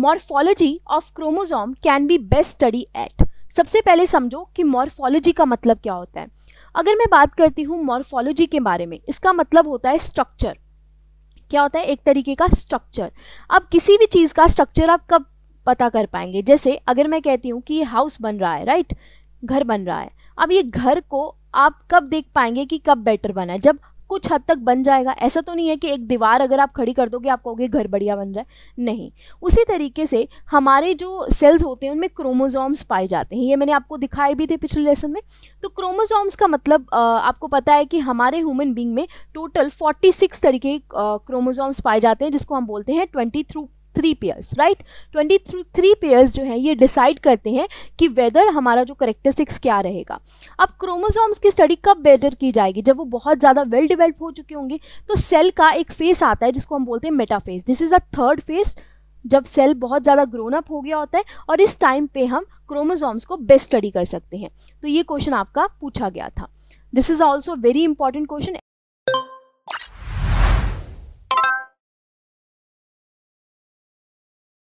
morphology of chromosome can be best study at सबसे पहले समझो कि मॉर्फोलॉजी का मतलब क्या होता है अगर मैं बात करती हूँ मॉर्फोलॉजी के बारे में इसका मतलब होता है स्ट्रक्चर क्या होता है एक तरीके का स्ट्रक्चर अब किसी भी चीज़ का स्ट्रक्चर आप कब पता कर पाएंगे जैसे अगर मैं कहती हूँ कि ये हाउस बन रहा है राइट घर बन रहा है अब ये घर को आप कब देख पाएंगे कि कब बेटर बना है जब कुछ हद तक बन जाएगा ऐसा तो नहीं है कि एक दीवार अगर आप खड़ी कर दोगे आप कहोगे घर बढ़िया बन रहा है नहीं उसी तरीके से हमारे जो सेल्स होते हैं उनमें क्रोमोजोम्स पाए जाते हैं ये मैंने आपको दिखाए भी थे पिछले लेसन में तो क्रोमोजोम्स का मतलब आपको पता है कि हमारे ह्यूमन बींग में टोटल फोर्टी तरीके क्रोमोजोम्स पाए जाते हैं जिसको हम बोलते हैं twenty through three pairs right twenty three pairs जो हैं ये डिसाइड करते हैं कि वेदर हमारा जो करेक्टरिस्टिक्स क्या रहेगा अब क्रोमोसोम्स की स्टडी कब बेटर की जाएगी जब वो बहुत ज़्यादा वेल डिवेल्प हो चुके होंगे तो सेल का एक फेस आता है जिसको हम बोलते हैं metaphase this is a third phase जब सेल बहुत ज़्यादा ग्रोन अप हो गया होता है और इस टाइम पे हम क्रोमोसोम्स को बेस्ट स्टडी कर सकते हैं तो ये क्वेश्चन आपका पूछा गया था this is also very important question